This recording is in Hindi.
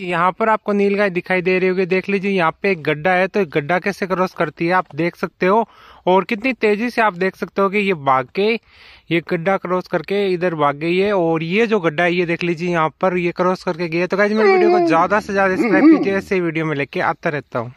यहाँ पर आपको गाय दिखाई दे रही होगी देख लीजिए यहाँ पे एक गड्ढा है तो गड्ढा कैसे क्रॉस करती है आप देख सकते हो और कितनी तेजी से आप देख सकते हो कि ये भाग के ये गड्ढा क्रॉस करके इधर भाग गई है और ये जो गड्ढा है ये देख लीजिए यहाँ पर ये क्रॉस करके गई है तो गाइज मेरी वीडियो को ज्यादा से ज्यादा स्क्राइब कीजिए ऐसे वीडियो में लेके आता रहता हूँ